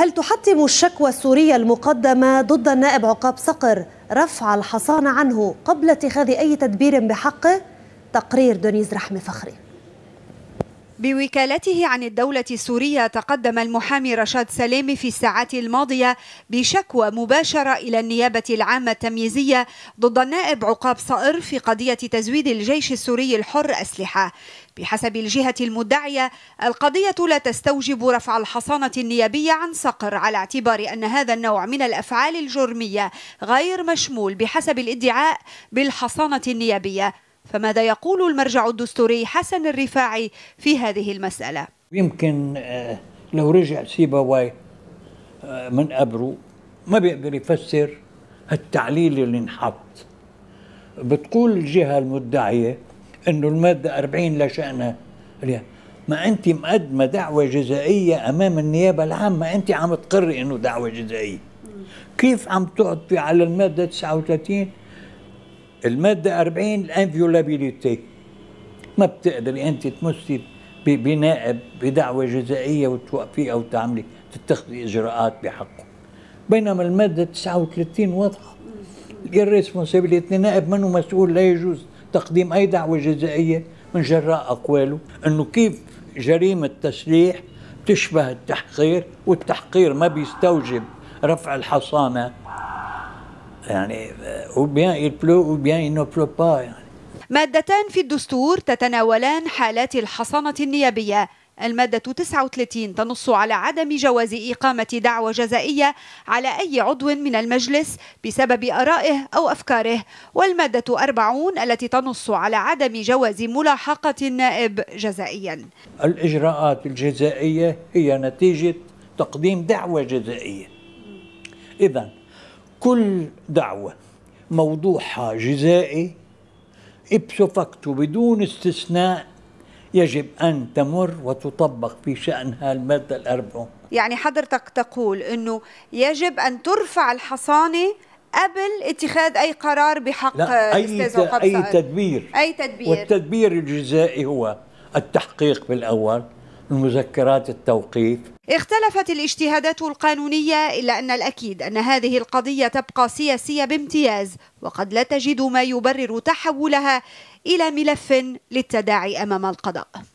هل تحتم الشكوى السورية المقدمة ضد النائب عقاب صقر رفع الحصانة عنه قبل اتخاذ أي تدبير بحقه؟ تقرير دونيز رحمة فخري بوكالته عن الدولة السورية تقدم المحامي رشاد سلامي في الساعات الماضية بشكوى مباشرة إلى النيابة العامة التمييزية ضد النائب عقاب صائر في قضية تزويد الجيش السوري الحر أسلحة بحسب الجهة المدعية القضية لا تستوجب رفع الحصانة النيابية عن صقر على اعتبار أن هذا النوع من الأفعال الجرمية غير مشمول بحسب الادعاء بالحصانة النيابية فماذا يقول المرجع الدستوري حسن الرفاعي في هذه المسألة؟ يمكن آه، لو رجع سيبوي آه، من قبره ما بيقدر يفسر التعليل اللي انحط بتقول الجهة المدعية انه المادة 40 لشأنها ما انت مقدمة دعوة جزائية امام النيابة العامة انت عم تقري انه دعوة جزائية كيف عم تعطي على المادة 39 المادة 40 الانفيولابيليتي ما بتقدري انت تمسي بنائب بدعوة جزائية وتوقفي او تعملي تتخذي اجراءات بحقه بينما المادة 39 واضحة الريسبونسابيلتي نائب منه مسؤول لا يجوز تقديم اي دعوة جزائية من جراء اقواله انه كيف جريمة تسليح تشبه التحقير والتحقير ما بيستوجب رفع الحصانة يعني او بيان il pleut او بيان il ne pleut pas يعني. مادتان في الدستور تتناولان حالات الحصانة النيابية المادة 39 تنص على عدم جواز إقامة دعوى جزائية على أي عضو من المجلس بسبب آرائه أو أفكاره والمادة 40 التي تنص على عدم جواز ملاحقة النائب جزائيا الإجراءات الجزائية هي نتيجة تقديم دعوى جزائية إذا كل دعوة موضوعها جزائي ابسو فاكتو بدون استثناء يجب أن تمر وتطبق في شأنها المادة الأربعون يعني حضرتك تقول أنه يجب أن ترفع الحصانة قبل اتخاذ أي قرار بحق لا أي, أي تدبير أي تدبير والتدبير الجزائي هو التحقيق بالأول بمذكرات التوقيف اختلفت الاجتهادات القانونية إلا أن الأكيد أن هذه القضية تبقى سياسية بامتياز وقد لا تجد ما يبرر تحولها إلى ملف للتداعي أمام القضاء